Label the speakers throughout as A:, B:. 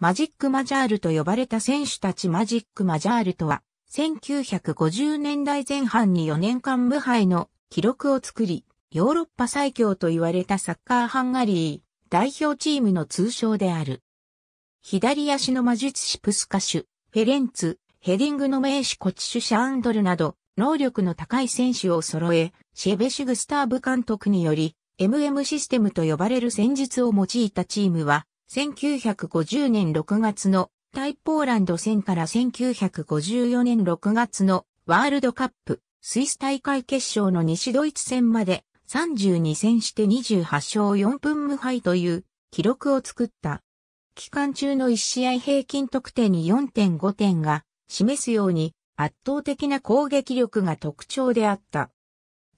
A: マジックマジャールと呼ばれた選手たちマジックマジャールとは、1950年代前半に4年間無敗の記録を作り、ヨーロッパ最強と言われたサッカーハンガリー代表チームの通称である。左足の魔術師プスカシュ、フェレンツ、ヘディングの名手コチシュシャアンドルなど、能力の高い選手を揃え、シェベシュグスターブ監督により、MM システムと呼ばれる戦術を用いたチームは、1950年6月の対ポーランド戦から1954年6月のワールドカップスイス大会決勝の西ドイツ戦まで32戦して28勝4分無敗という記録を作った。期間中の1試合平均得点に4.5点が示すように圧倒的な攻撃力が特徴であった。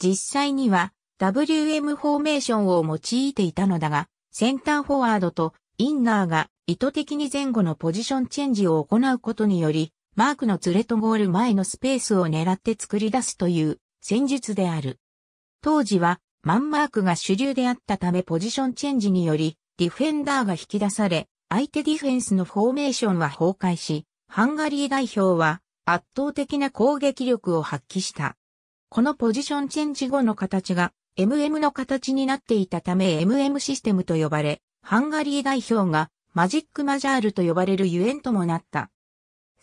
A: 実際には WM フォーメーションを用いていたのだが、センターフォワードとインナーが意図的に前後のポジションチェンジを行うことにより、マークのズレとゴール前のスペースを狙って作り出すという戦術である。当時はマンマークが主流であったためポジションチェンジによりディフェンダーが引き出され、相手ディフェンスのフォーメーションは崩壊し、ハンガリー代表は圧倒的な攻撃力を発揮した。このポジションチェンジ後の形が MM の形になっていたため MM システムと呼ばれ、ハンガリー代表がマジックマジャールと呼ばれるゆえんともなった。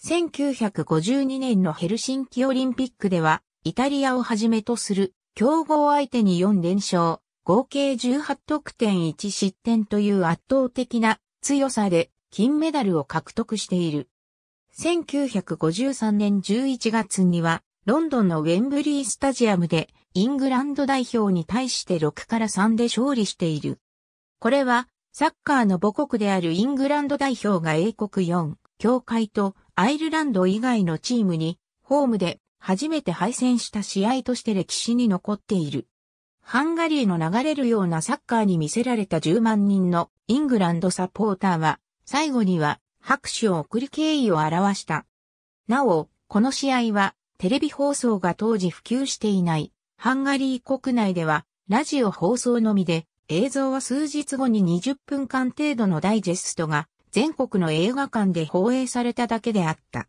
A: 1952年のヘルシンキオリンピックでは、イタリアをはじめとする強豪相手に4連勝、合計18得点1失点という圧倒的な強さで金メダルを獲得している。1953年11月には、ロンドンのウェンブリースタジアムでイングランド代表に対して6から3で勝利している。これはサッカーの母国であるイングランド代表が英国4、協会とアイルランド以外のチームに、ホームで初めて敗戦した試合として歴史に残っている。ハンガリーの流れるようなサッカーに見せられた10万人のイングランドサポーターは、最後には拍手を送り敬意を表した。なお、この試合は、テレビ放送が当時普及していない、ハンガリー国内では、ラジオ放送のみで、映像は数日後に20分間程度のダイジェストが全国の映画館で放映されただけであった。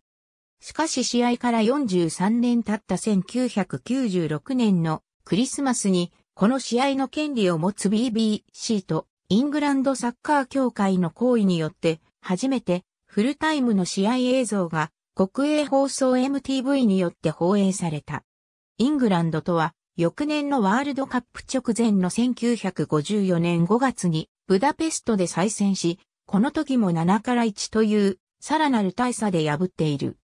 A: しかし試合から43年経った1996年のクリスマスにこの試合の権利を持つ BBC とイングランドサッカー協会の行為によって初めてフルタイムの試合映像が国営放送 MTV によって放映された。イングランドとは翌年のワールドカップ直前の1954年5月にブダペストで再戦し、この時も7から1というさらなる大差で破っている。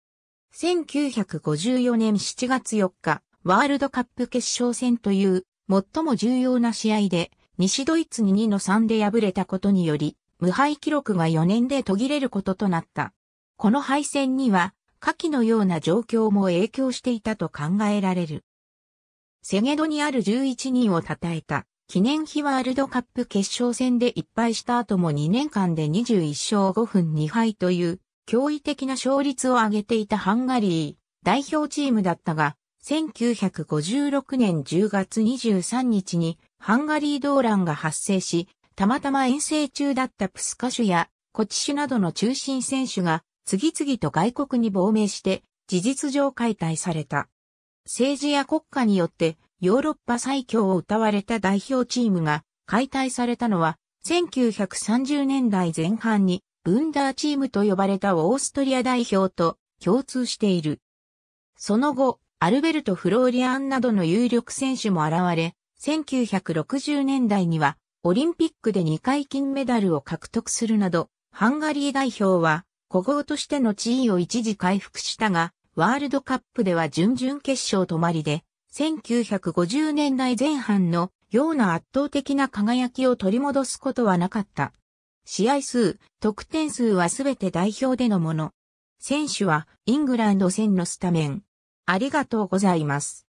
A: 1954年7月4日、ワールドカップ決勝戦という最も重要な試合で西ドイツに2の3で敗れたことにより、無敗記録が4年で途切れることとなった。この敗戦には、下記のような状況も影響していたと考えられる。セゲドにある11人を称えた。記念碑ワールドカップ決勝戦で1敗した後も2年間で21勝5分2敗という驚異的な勝率を上げていたハンガリー代表チームだったが、1956年10月23日にハンガリー動乱が発生し、たまたま遠征中だったプスカシュやコチシュなどの中心選手が次々と外国に亡命して事実上解体された。政治や国家によってヨーロッパ最強を歌われた代表チームが解体されたのは1930年代前半にブンダーチームと呼ばれたオーストリア代表と共通している。その後、アルベルト・フローリアンなどの有力選手も現れ、1960年代にはオリンピックで2回金メダルを獲得するなど、ハンガリー代表は古豪としての地位を一時回復したが、ワールドカップでは準々決勝止まりで、1950年代前半のような圧倒的な輝きを取り戻すことはなかった。試合数、得点数はすべて代表でのもの。選手はイングランド戦のスタメン。ありがとうございます。